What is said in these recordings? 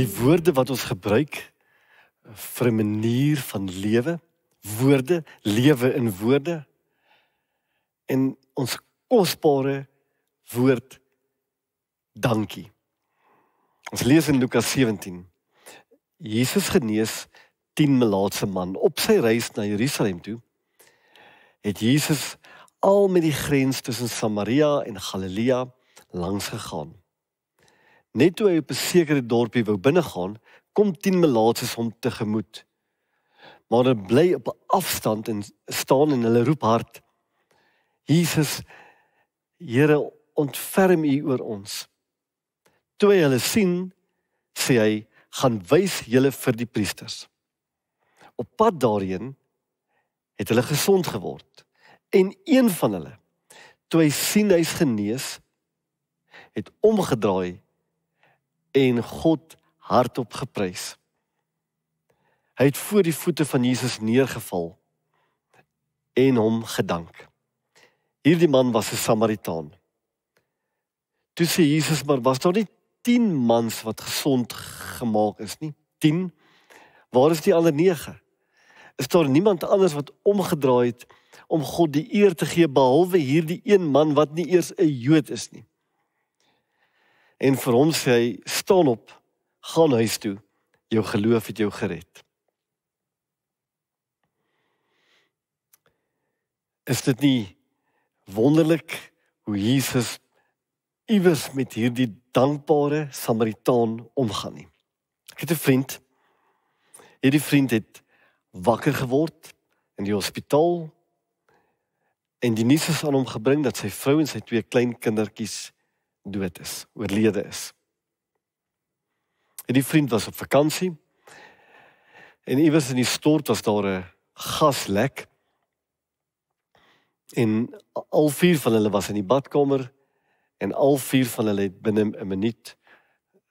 die woorde wat ons gebruik vir 'n manier van lewe, woorde, lewe in woorde en ons kosbare woord dankie. Ons lees in Lukas 17. Jesus genees 10 melaatse man op sy reis na Jerusalem toe. Het Jesus al met die grens tussen Samaria en Galilea langs gegaan. Net toe hy op 'n sekere dorpie wou binnegaan, kom 10 melaatses hom tegemoet. Maar hulle bly op 'n afstand en staan en hulle roep hard: Jesus, Here, ontferm U oor ons. Toe hulle sien, sê hy: "Gaan wys julle vir die priesters." Op pad daarheen het hulle gesond geword en een van hulle toe hy sien hy's genees het omgedraai en God hardop geprys. Hy het voor die voete van Jesus neergeval en hom gedank. Hierdie man was 'n Samaritaan. Toe sê Jesus maar was daar nie 10 mans wat gesond gemaak is nie? 10. Waar is die ander 9? Is daar niemand anders wat omgedraai het om God die eer te gee behalwe hierdie een man wat nie eers 'n Jood is nie? en vir hom sê hy staan op gaan huis toe jou geloof het jou gered is dit nie wonderlik hoe Jesus iewers met hierdie dankbare samaritaan omgaan nie ek het 'n vriend hierdie vriend het wakker geword in die hospitaal en die nuus is aan hom gebring dat sy vrou en sy twee kleinkindertjies dood is, oorlede is. En die vriend was op vakansie. En iewers in die stort was daar 'n gaslek. En al vier van hulle was in die badkamer en al vier van hulle het binne 'n minuut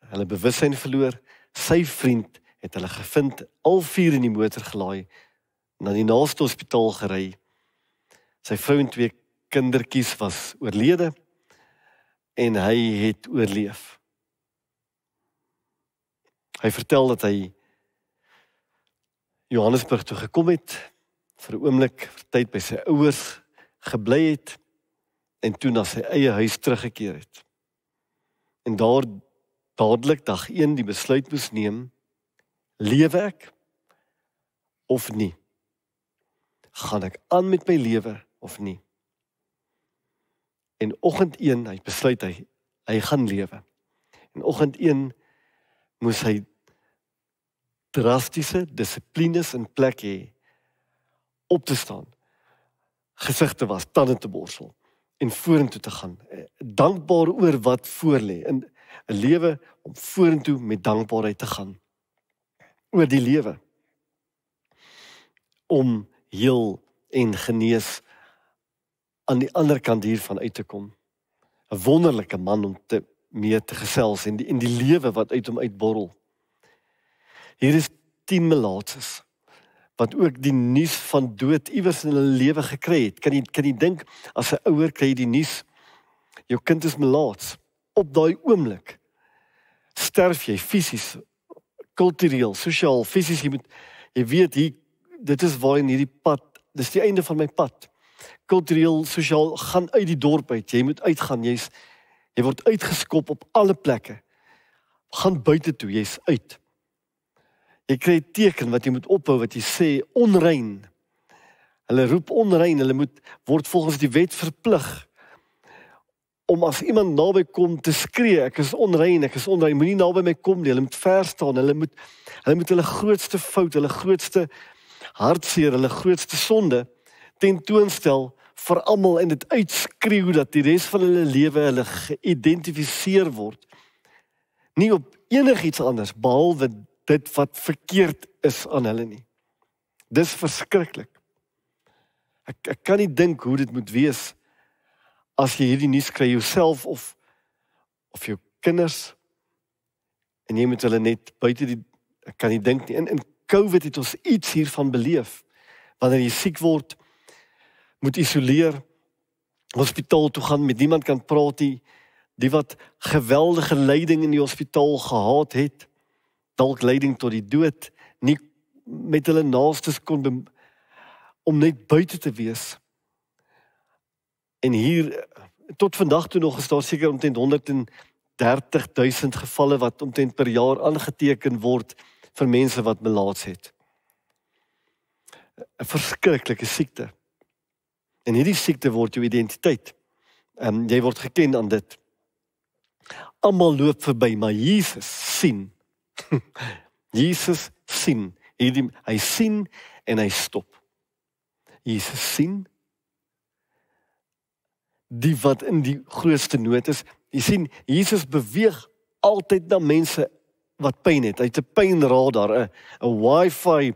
hulle bewussyn verloor. Sy vriend het hulle gevind, al vier in die motor gelaai na die naaste hospitaal gery. Sy vrou en twee kindertjies was oorlede en hy het oorleef. Hy vertel dat hy Johannesburg toe gekom het vir 'n oomblik vir tyd by sy ouers gebly het en toe na sy eie huis teruggekeer het. En daar dadelik dag 1 die besluit moes neem lewe ek of nie. Gaan ek aan met my lewe of nie? En oggend 1, hy besluit hy hy gaan lewe. En oggend 1 moes hy drastiese dissiplines in plek hê op te staan. Gesigte was tande te borsel en vorentoe te gaan, eh, dankbaar oor wat voor lê in 'n lewe om vorentoe met dankbaarheid te gaan oor die lewe om heel en genees te aan die ander kant hiervan uit te kom. 'n Wonderlike man om te mee te gesels en die en die lewe wat uit hom uitborrel. Hier is 10 melaatses wat ook die nuus van dood iewers in hulle lewe gekry het. Kan jy kan jy dink as 'n ouer kry jy die nuus jou kind is melaats op daai oomblik sterf jy fisies, kultureel, sosiaal, fisies jy moet jy weet hier dit is waar in hierdie pad, dis die einde van my pad kultureel, sosiaal gaan uit die dorp uit. Jy moet uitgaan. Jy's jy word uitgeskop op alle plekke. Gaan buite toe, jy's uit. Jy kry teken wat jy moet ophou wat jy sê onrein. Hulle roep onrein, hulle moet word volgens die wet verplig om as iemand naby kom te skree, ek is onrein, ek is onrein, moenie naby my kom nie. Hulle moet ver staan. Hulle moet hulle moet hulle grootste fout, hulle grootste hartseer, hulle grootste sonde tentoonstel vir almal en dit uitskreeu dat die res van hulle lewe hulle geïdentifiseer word nie op enigiets anders behalwe dit wat verkeerd is aan hulle nie. Dis verskriklik. Ek ek kan nie dink hoe dit moet wees as jy hierdie nuus kry jouself of of jou kinders en jy moet hulle net buite die ek kan nie dink nie. In in COVID het ons iets hiervan beleef wanneer jy siek word moet isoleer hospitaal toe gaan met niemand kan praat nie die wat geweldige leiding in die hospitaal gehad het dalk leiding tot die dood nie met hulle naaste kon om net buite te wees en hier tot vandag toe nog is daar seker omtrent 130000 gevalle wat omtrent per jaar aangeteken word vir mense wat melaats het 'n verskriklike siekte En hierdie siekte word jou identiteit. Ehm um, jy word geken aan dit. Almal loop verby, maar Jesus sien. Jesus sien. Hierdie, hy sien en hy stop. Jesus sien die wat in die grootste nood is. Jy sien Jesus beweeg altyd na mense wat pyn het. Hy't 'n pynraad daar, 'n wifi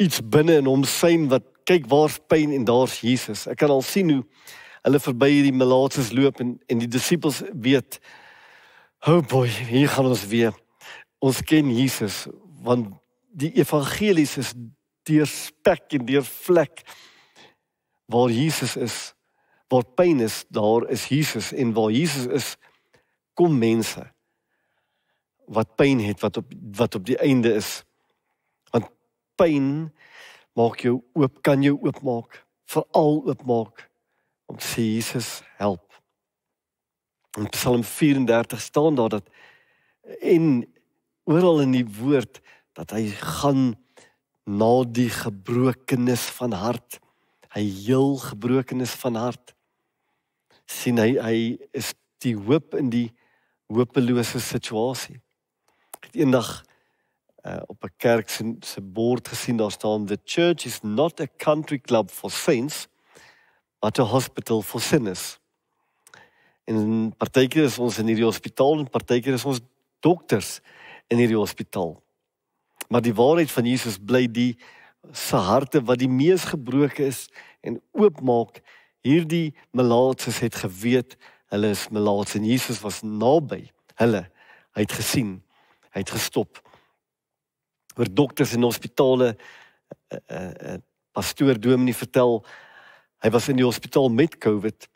iets binne in hom sien wat kyk waar's pyn en daar's Jesus. Ek kan al sien hoe hulle verby hierdie melaatses loop en en die disippels weet, "Hoe oh boy, hier gaan ons weer. Ons ken Jesus want die evangelies is deur spek en deur vlek waar Jesus is, waar pyn is, daar is Jesus en waar Jesus is, kom mense wat pyn het, wat op wat op die einde is. Want pyn maak jou oop, kan jou oopmaak, veral oopmaak om sê Jesus help. In Psalm 34 staan daar dat en oral in die woord dat hy gaan na die gebrokenis van hart. Hy heel gebrokenis van hart. sien hy hy is die hoop in die hopelose situasie. Ek het eendag uh, op 'n kerk se se bord gesien daar staan the church is not a country club for saints but a hospital for sinners. En partykeer is ons in hierdie hospitaal en partykeer is ons dokters in hierdie hospitaal. Maar die waarheid van Jesus bly die se harte wat die mees gebroke is en oopmaak hierdie melaatses het geweet hulle is melaats en Jesus was naby hulle hy het gesien hy het gestop oor dokters in hospitale. 'n eh, eh, eh, Pastoor Dominee vertel hy was in die hospitaal met COVID.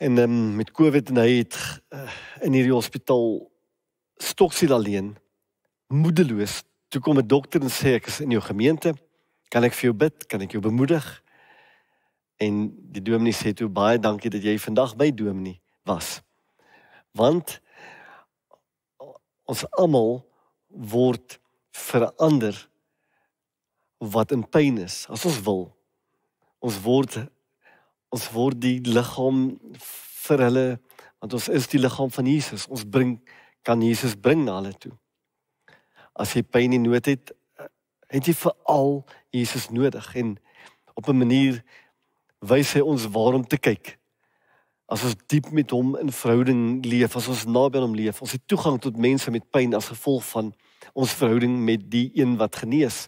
En um, met COVID en hy het uh, in hierdie hospitaal stoksel alleen moedeloos. Toe kom 'n dokter en sê ek is in jou gemeente, kan ek vir jou bid, kan ek jou bemoedig? En die Dominee sê toe baie dankie dat jy vandag by Dominee was. Want ons almal word verander wat in pyn is as ons wil. Ons word ons word die liggaam vir hulle want ons is die liggaam van Jesus. Ons bring kan Jesus bring na hulle toe. As jy pyn en nood het, het jy vir al Jesus nodig en op 'n manier wys hy ons waarom te kyk. As ons diep met hom in verhouding leef, as ons naby aan hom leef, ons het toegang tot mense met pyn as gevolg van ons verhouding met die een wat genees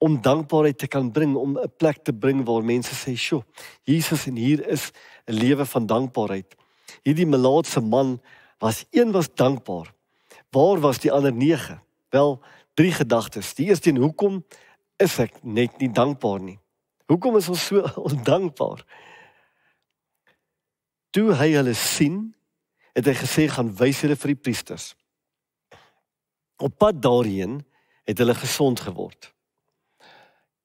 om dankbaarheid te kan bring om 'n plek te bring waar mense sê, "Sjoe, Jesus en hier is 'n lewe van dankbaarheid." Hierdie melaatse man was een was dankbaar. Waar was die ander 9? Wel, drie gedagtes. Die eerste een, hoekom is ek net nie dankbaar nie? Hoekom is ons so ondankbaar? Toe hy hulle sien, het hy gesê gaan wys hulle vir die priesters op pad daarheen het hulle gesond geword.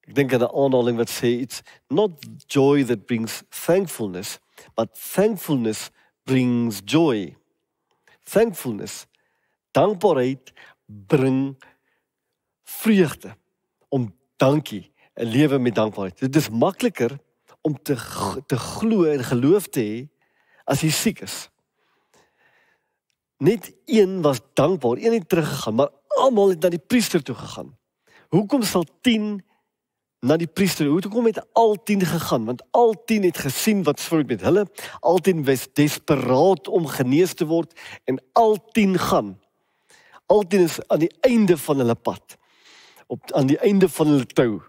Ek dink aan 'n aanhaling wat sê it's not joy that brings thankfulness, but thankfulness brings joy. Thankfulness, dankbaarheid bring vreugde om dankie 'n lewe met dankbaarheid. Dit is makliker om te te glo en geloof te hê as jy siek is. Net een was dankbaar, een het teruggegaan, maar almal het na die priester toe gegaan. Hoekom sal 10 na die priester? Hoekom het al 10 gegaan? Want al 10 het gesien wat spreek met hulle. Al 10 was desperaat om genees te word en al 10 gaan. Al 10 is aan die einde van hulle pad. Op aan die einde van hulle tou.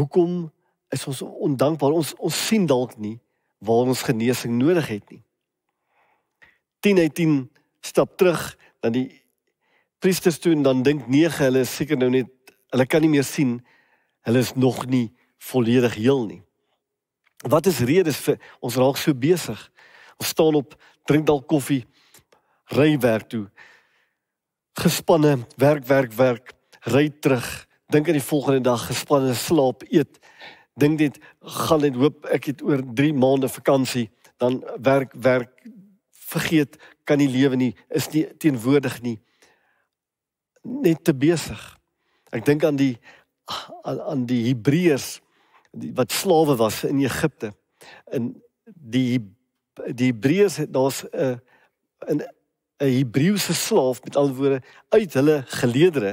Hoekom is ons ondankbaar? Ons ons sien dalk nie waar ons genesing nodig het nie. 10 uit 10 stap terug dan die priesters toe en dan dink 9 hulle is seker nou net hulle kan nie meer sien. Hulle is nog nie volledig heel nie. Wat is redes vir ons raak so besig? Ons staan op, drink dalk koffie, ry werk toe. Gespanne, werk, werk, werk, ry terug, dink aan die volgende dag, gespanne, slaap, eet dink dit gaan dit hoop ek het oor 3 maande vakansie dan werk werk vergeet kan nie lewe nie is nie teenwoordig nie net te besig ek dink aan die aan, aan die Hebreërs wat slawe was in Egipte in die die Hebreërs het daar's eh, 'n 'n 'n Hebreëse slaaf met alwoorde uit hulle geleedere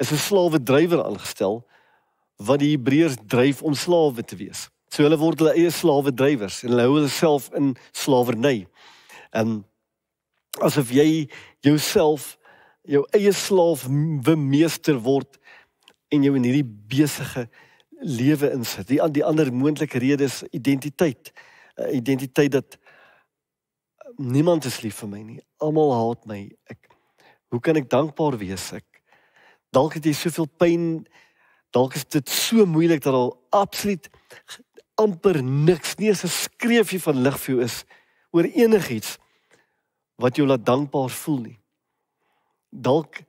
is 'n slawe drywer aangestel wat die Hebreërs dryf om slawe te wees. So hulle word hulle eie slawe drywers en hulle hou hulle self in slawerny. Ehm asof jy jouself jou eie slaaf bemeester word en jou in hierdie besige lewe insit. Die, die ander moontlike rede is identiteit. Eh, identiteit dat eh, niemand is lief vir my nie. Almal haat my. Ek hoe kan ek dankbaar wees ek? Dalk het jy soveel pyn dalk is dit so moeilik dat al absoluut amper niks nie eens 'n skreefie van lig vir jou is oor enigiets wat jou laat dankbaar voel nie. Dalk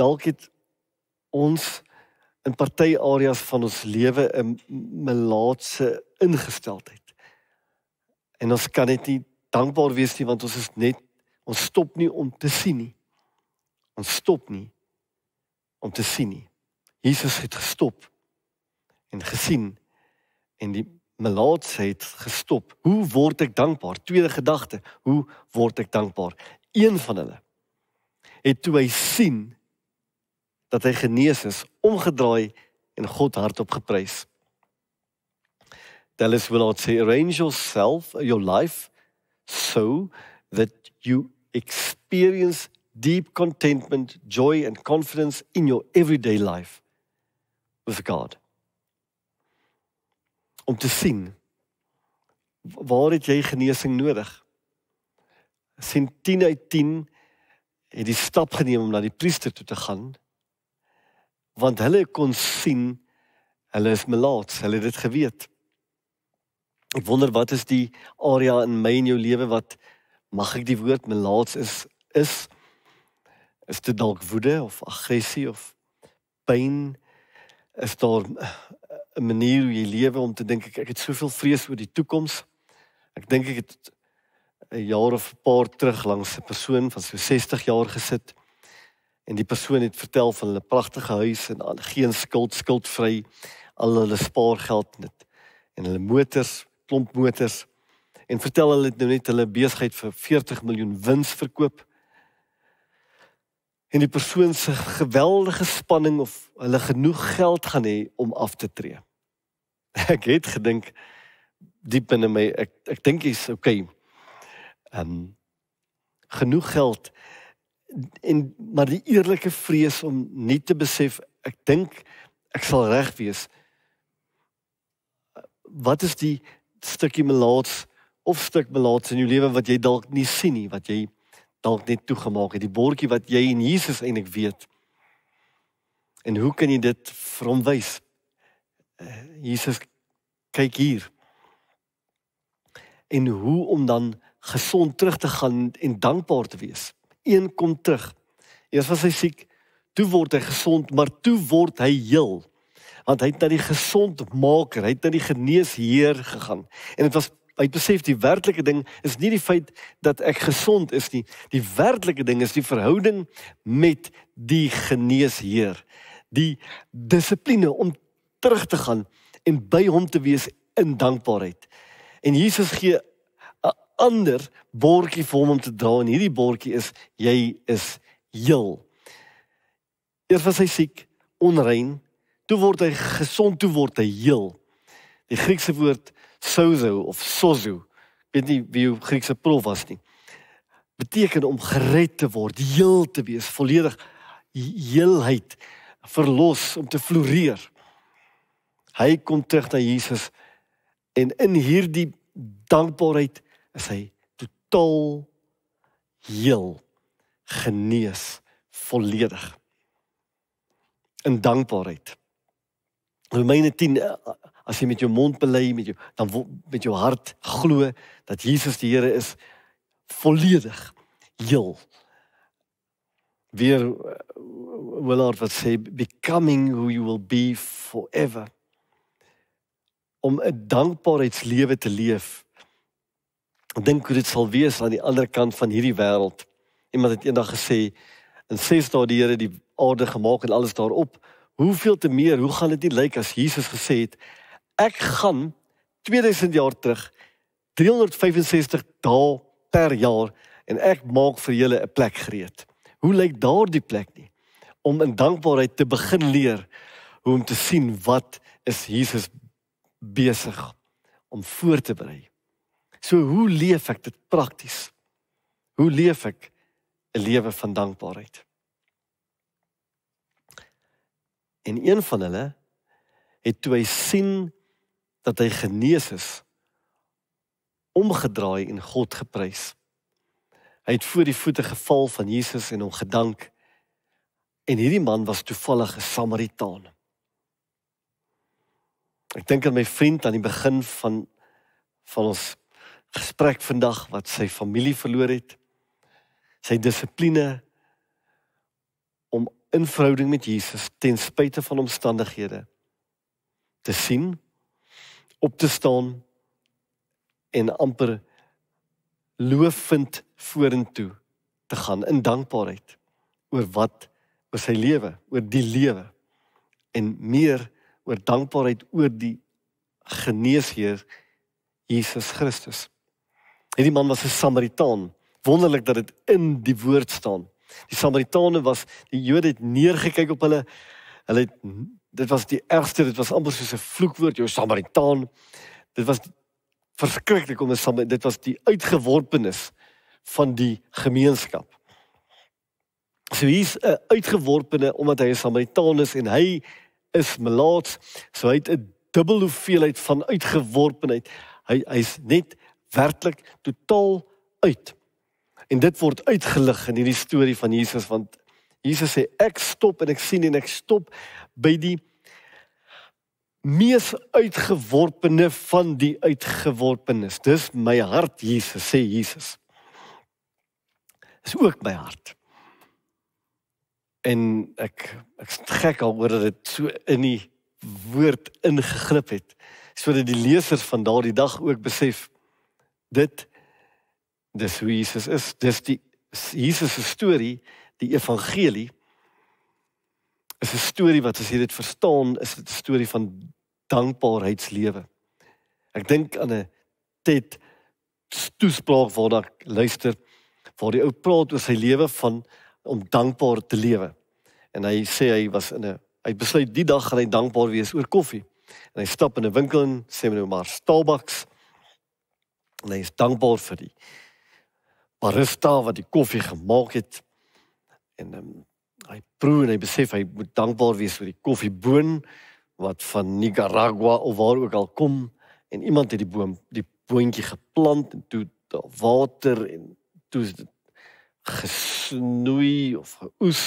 dalk het ons in party areas van ons lewe 'n melaatse ingesteldheid. En ons kan net nie dankbaar wees nie want ons is net ons stop nie om te sien nie. Ons stop nie om te sien nie. Jesus het gestop en gesien en die melaats het gestop. Hoe word ek dankbaar? Tweede gedagte, hoe word ek dankbaar? Een van hulle het toe hy sien dat hy genees is, omgedraai en God hardop geprys. Tell us will not say arrange yourself your life so that you experience deep contentment, joy and confidence in your everyday life with God. Om te sien waar het jy genesing nodig? Sien 10 uit 10 het die stap geneem om na die priester toe te gaan want hulle kon sien hulle is melaats, hulle het dit geweet. Ek wonder wat is die area in my en jou lewe wat mag ek die woord melaats is is is dit dalk woede of aggressie of pyn is daar eh, 'n manier hoe jy lewe om te dink ek ek het soveel vrees oor die toekoms. Ek dink ek het 'n jaar of 'n paar terug langs 'n persoon van so 60 jaar gesit en die persoon het vertel van hulle pragtige huis en al geen skuld, skuldvry, al hulle spaargeld net en hulle motors, klomp motors en vertel hulle het nou net hulle besigheid vir 40 miljoen wins verkoop en die persoon se geweldige spanning of hulle genoeg geld gaan hê om af te tree. Ek het gedink diep in my ek ek dink is okay. Ehm um, genoeg geld en maar die eerlike vrees om nie te besef ek dink ek sal reg wees. Wat is die stukkie melaats of stuk melaats in jou lewe wat jy dalk nie sien nie wat jy dalk net toegemaak het, die bordjie wat jy in Jesus eintlik weet. En hoe kan jy dit vir hom wys? Eh, Jesus kyk hier. En hoe om dan gesond terug te gaan en dankbaar te wees. Een kom terug. Eers was hy siek, toe word hy gesond, maar toe word hy heel. Want hy het na die gesondmaker, hy het na die geneesheer gegaan. En dit was hy besef die werklike ding is nie die feit dat ek gesond is nie. Die werklike ding is die verhouding met die geneesheer. Die dissipline om terug te gaan en by hom te wees in dankbaarheid. En Jesus gee 'n ander bordjie vir hom om te dra en hierdie bordjie is jy is heel. Eers was hy siek, onrein, toe word hy gesond, toe word hy heel. Die Griekse woord sozo of sozo. Ek weet nie wie jou Griekse prof was nie. Beteken om gered te word, heel te wees, volledig heelheid verlos om te floreer. Hy kom terug na Jesus en in hierdie dankbaarheid is hy totaal heel genees volledig in dankbaarheid. Romeine 10 as jy met jou mond bely met jou dan met jou hart glo dat Jesus die Here is volledig heel weer eh, wil Lord wat sê becoming who you will be forever om 'n dankbaarheidslewe te leef ek dink hoe dit sal wees aan die ander kant van hierdie wêreld iemand het eendag gesê in ses dae die Here die aarde gemaak en alles daarop hoeveel te meer hoe gaan dit nie lyk as Jesus gesê het ek gaan 2000 jaar terug 365 dae per jaar en ek maak vir julle 'n plek gereed. Hoe lyk daardie plek nie om in dankbaarheid te begin leer hoe om te sien wat is Jesus besig om voor te berei. So hoe leef ek dit prakties? Hoe leef ek 'n lewe van dankbaarheid? En een van hulle het toe hy sien dat hy genees is omgedraai en God geprys. Hy het voor die voete geval van Jesus en hom gedank. En hierdie man was toevallig 'n Samaritaan. Ek dink aan my vriend aan die begin van van ons gesprek vandag wat sy familie verloor het. Sy dissipline om in verhouding met Jesus ten spyte van omstandighede te sien op te staan en amper lofend vorentoe te gaan in dankbaarheid oor wat oor sy lewe, oor die lewe en meer oor dankbaarheid oor die geneesheer Jesus Christus. Hierdie man was 'n Samaritaan. Wonderlik dat dit in die woord staan. Die Samaritane was die Jode het neergekyk op hulle. Hulle het dit was die ergste, dit was amper soos 'n vloekwoord, jou Samaritaan. Dit was verskriklik om 'n Samaritaan, dit was die uitgeworpenis van die gemeenskap. So hy's 'n uitgeworpene omdat hy 'n Samaritaan is en hy is melaat, so hy het 'n dubbel hoeveelheid van uitgeworpenheid. Hy hy's net werklik totaal uit. En dit word uitgelig in hierdie storie van Jesus want Jesus sê ek stop en ek sien en ek stop by die mees uitgeworpene van die uitgeworpenes. Dis my hart, Jesus sê Jesus. Dis ook my hart. En ek ek's gek oor dat dit so in die woord ingegrip het sodat die lesers van daardie dag ook besef dit dis Jesus is dis die Jesus se storie, die evangelie is 'n storie wat as jy dit verstaan, is dit 'n storie van dankbaarheidslewe. Ek dink aan 'n TED toespraak waar ek luister waar die ou praat oor sy lewe van om dankbaar te lewe. En hy sê hy was in 'n hy besluit die dag gaan hy dankbaar wees oor koffie. En hy stap in 'n winkel in, sê menou maar Starbucks. En hy is dankbaar vir die barista wat die koffie gemaak het en ehm, hy proe en hy besef hy moet dankbaar wees vir die koffieboon wat van Nicaragua of waar ook al kom en iemand het die boom die boontjie geplant en toe water en toe gesnoei of geoes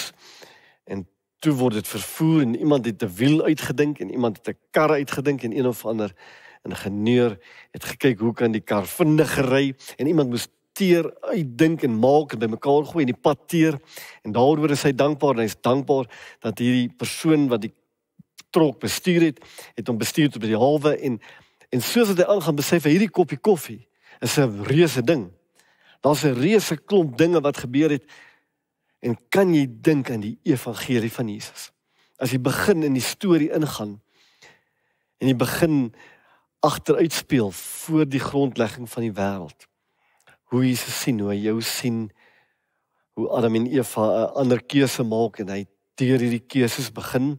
en toe word dit vervoer en iemand het 'n wiel uitgedink en iemand het 'n kar uitgedink en een of ander ingenieur het gekyk hoe kan die kar vinniger ry en iemand moes teer uitdink en maak en bymekaar gooi en die pad teer. En daaroor is hy dankbaar. Hy's dankbaar dat hierdie persoon wat die trok bestuur het, het hom bestuur tot by die halwe en en soos hy aangaan besef hierdie koppie koffie is 'n reuse ding. Daar's 'n reuse klomp dinge wat gebeur het. En kan jy dink aan die evangelie van Jesus? As jy begin in die storie ingaan en jy begin agteruit speel voor die grondlegging van die wêreld hoe Jesus sien, hoe hy jou sien, hoe Adam en Eva 'n ander keuse maak en hy deur hierdie keuses begin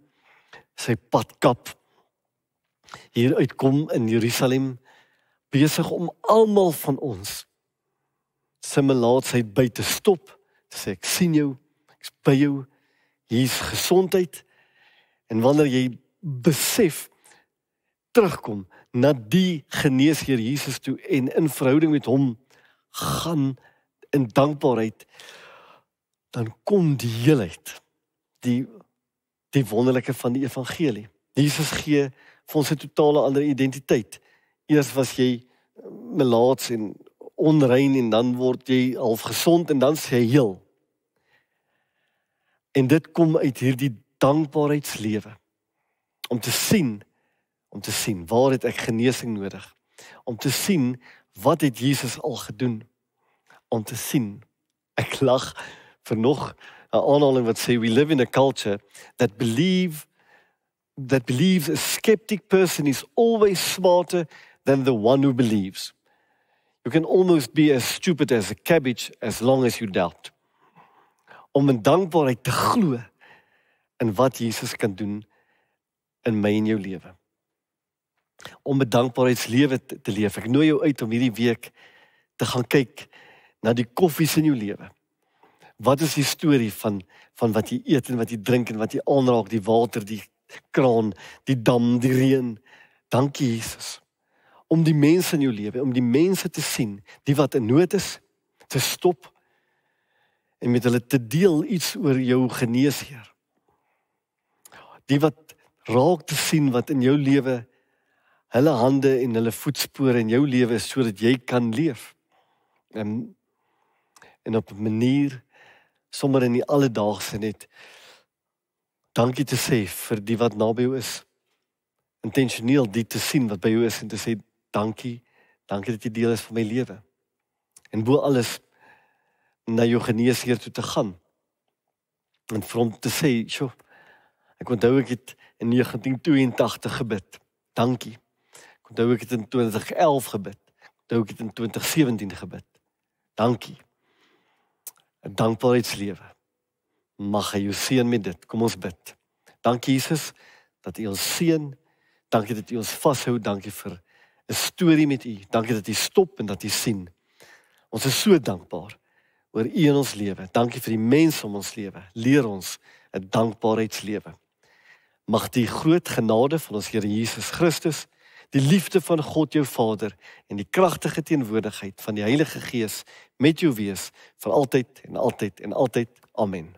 sy pad kap hier uitkom in Jerusalem besig om almal van ons simulaatsheid by te stop te sê ek sien jou ek's by jou hier's gesondheid en wanneer jy besef terugkom na die geneesheer Jesus toe en in verhouding met hom gaan in dankbaarheid dan kom die heelheid die die wonderlike van die evangelie. Jesus gee vir ons 'n totale ander identiteit. Eers was jy eh, melaats en onrein en dan word jy half gesond en dan sê heel. En dit kom uit hierdie dankbaarheidslewe. Om te sien om te sien waar het ek genesing nodig? Om te sien wat het Jesus al gedoen om te sien ek lag vir nog 'n aanhaling wat sê we live in a culture that believe that believes a skeptic person is always smarter than the one who believes you can almost be as stupid as a cabbage as long as you doubt om in dankbaarheid te glo in wat Jesus kan doen in my en jou lewe om 'n dankbaarheidslewe te, te leef. Ek nooi jou uit om hierdie week te gaan kyk na die koffies in jou lewe. Wat is die storie van van wat jy eet en wat jy drink en wat jy aanraak, die water, die kraan, die dam, die reën. Dankie Jesus. Om die mense in jou lewe, om die mense te sien, die wat in nood is, te stop en met hulle te deel iets oor jou geneesheer. Die wat raak te sien wat in jou lewe hulle hande en hulle voetspore in jou lewe sodat jy kan leef. En ehm, en op 'n manier sommer in die alledaagse net dankie te sê vir die wat naby jou is. Intentioneel dit te sien wat by jou is en te sê dankie, dankie dat jy deel is van my lewe. En bo alles na jou geneesheer toe te gaan. En van te sê, "Sjoe, ek onthou ek het in 1982 gebid. Dankie." Onthou ek het in 2011 gebid. Onthou ek het in 2017 gebid. Dankie. 'n Dankbaarheidslewe. Mag hy jou seën met dit. Kom ons bid. Dankie Jesus dat U ons seën. Dankie dat U ons vashou. Dankie vir 'n storie met U. Dankie dat U stop en dat U sien. Ons is so dankbaar oor U in ons lewe. Dankie vir die mense om ons lewe. Leer ons 'n dankbaarheidslewe. Mag die groot genade van ons Here Jesus Christus, die liefde van God jou Vader en die kragtige teenwoordigheid van die Heilige Gees met jou wees vir altyd en altyd en altyd. Amen.